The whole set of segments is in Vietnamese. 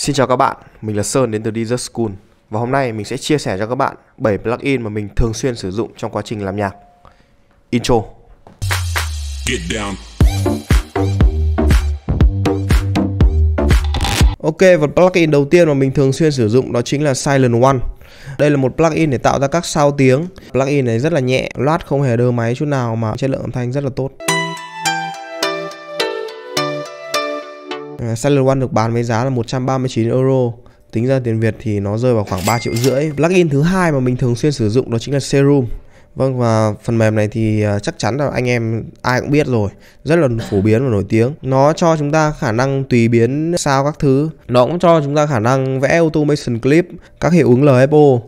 Xin chào các bạn, mình là Sơn đến từ Deezer School và hôm nay mình sẽ chia sẻ cho các bạn 7 plugin mà mình thường xuyên sử dụng trong quá trình làm nhạc. Intro. Get down. Ok, và plugin đầu tiên mà mình thường xuyên sử dụng đó chính là Silent One. Đây là một plugin để tạo ra các sao tiếng. Plugin này rất là nhẹ, loát không hề đơ máy chút nào mà chất lượng âm thanh rất là tốt. Ờ, Seller One được bán với giá là 139 euro tính ra tiền Việt thì nó rơi vào khoảng 3 triệu rưỡi plugin thứ hai mà mình thường xuyên sử dụng đó chính là Serum vâng và phần mềm này thì ờ, chắc chắn là anh em ai cũng biết rồi rất là phổ biến và nổi tiếng nó cho chúng ta khả năng tùy biến sao các thứ nó cũng cho chúng ta khả năng vẽ automation clip các hiệu ứng LFO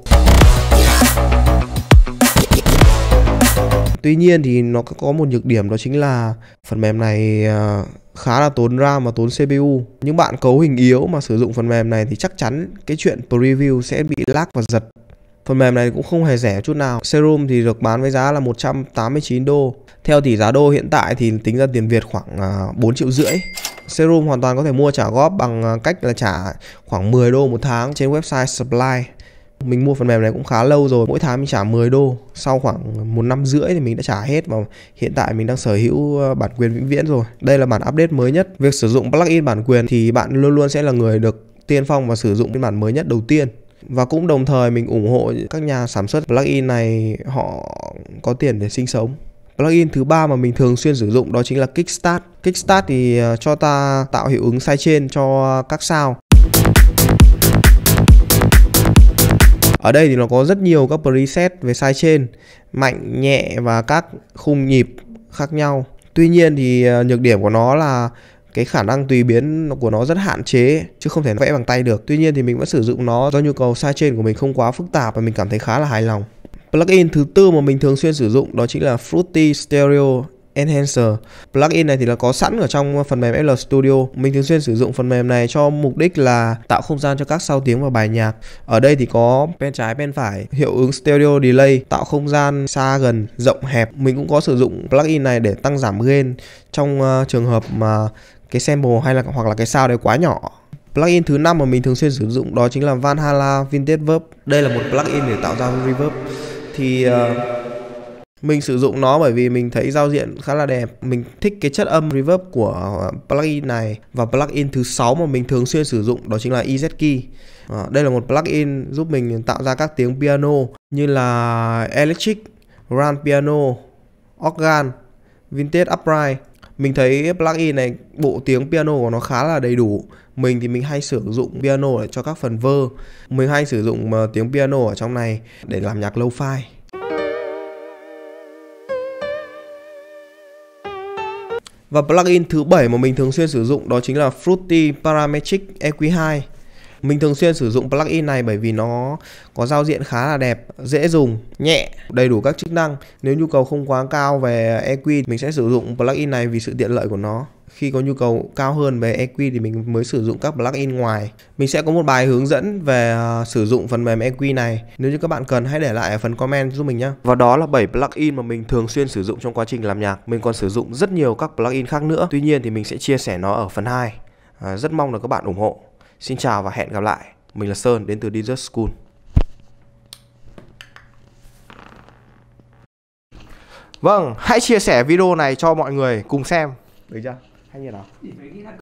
tuy nhiên thì nó có một nhược điểm đó chính là phần mềm này ờ, khá là tốn RAM và tốn CPU. Những bạn cấu hình yếu mà sử dụng phần mềm này thì chắc chắn cái chuyện preview sẽ bị lag và giật. Phần mềm này cũng không hề rẻ chút nào. Serum thì được bán với giá là 189 đô. Theo tỷ giá đô hiện tại thì tính ra tiền Việt khoảng 4 à, triệu rưỡi. Serum hoàn toàn có thể mua trả góp bằng à, cách là trả khoảng 10 đô một tháng trên website Supply. Mình mua phần mềm này cũng khá lâu rồi, mỗi tháng mình trả 10 đô. Sau khoảng một năm rưỡi thì mình đã trả hết và hiện tại mình đang sở hữu ờ, bản quyền vĩnh viễn rồi. Đây là bản update mới nhất. Việc sử dụng plugin bản quyền thì bạn luôn luôn sẽ là người được tiên phong và sử dụng phiên bản mới nhất đầu tiên và cũng đồng thời mình ủng hộ các nhà sản xuất plugin này họ có tiền để sinh sống plugin thứ ba mà mình thường xuyên sử dụng đó chính là Kickstart. Kickstart thì ờ, cho ta tạo hiệu ứng sai trên cho các sao. ở đây thì nó có rất nhiều các preset về trên mạnh nhẹ và các khung nhịp khác nhau tuy nhiên thì ờ, nhược điểm của nó là cái khả năng tùy biến của nó rất hạn chế chứ không thể vẽ bằng tay được tuy nhiên thì mình vẫn sử dụng nó do nhu cầu trên của mình không quá phức tạp và mình cảm thấy khá là hài lòng plugin thứ tư mà mình thường xuyên sử dụng đó chính là Fruity Stereo Enhancer. Plugin này thì là có sẵn ở trong phần mềm FL Studio. Mình thường xuyên sử dụng phần mềm này cho mục đích là tạo không gian cho các sao tiếng và bài nhạc. Ở đây thì có bên trái bên phải hiệu ứng stereo delay tạo không gian xa gần rộng hẹp. Mình cũng có sử dụng plugin này để tăng giảm gain trong uh, trường hợp mà cái sample hay là hoặc là cái sao đấy quá nhỏ. Plugin thứ năm mà mình thường xuyên sử dụng đó chính là Valhalla Vintage Verb. Đây là một plugin để tạo ra reverb. Thì uh, mình sử dụng nó bởi vì mình thấy giao diện khá là đẹp mình thích cái chất âm reverb của plugin này và plugin thứ sáu mà mình thường xuyên sử dụng đó chính là EZKey à, ờ, đây là một plugin giúp mình tạo ra các tiếng piano như là electric grand piano organ vintage upright mình thấy plugin này bộ tiếng piano của nó khá là đầy đủ mình thì mình hay sử dụng piano để cho các phần vơ mình hay sử dụng ờ, tiếng piano ở trong này để làm nhạc lo-fi Và plugin thứ bảy mà mình thường xuyên sử dụng đó chính là Fruity Parametric EQ2 mình thường xuyên sử dụng plugin này bởi vì nó có giao diện khá là đẹp, dễ dùng, nhẹ, đầy đủ các chức năng. Nếu nhu cầu không quá cao về EQ, mình sẽ sử dụng plugin này vì sự tiện lợi của nó khi có nhu cầu cao hơn về EQ thì mình mới sử dụng các plugin ngoài. Mình sẽ có một bài hướng dẫn về à, sử dụng phần mềm EQ này. Nếu như các bạn cần hãy để lại ở phần comment giúp mình nhé. Và đó là 7 plugin mà mình thường xuyên sử dụng trong quá trình làm nhạc. Mình còn sử dụng rất nhiều các plugin khác nữa. Tuy nhiên thì mình sẽ chia sẻ nó ở phần 2. À, rất mong là các bạn ủng hộ. Xin chào và hẹn gặp lại. Mình là Sơn đến từ Desert School. Vâng, hãy chia sẻ video này cho mọi người cùng xem. Được chưa? Hay như nào?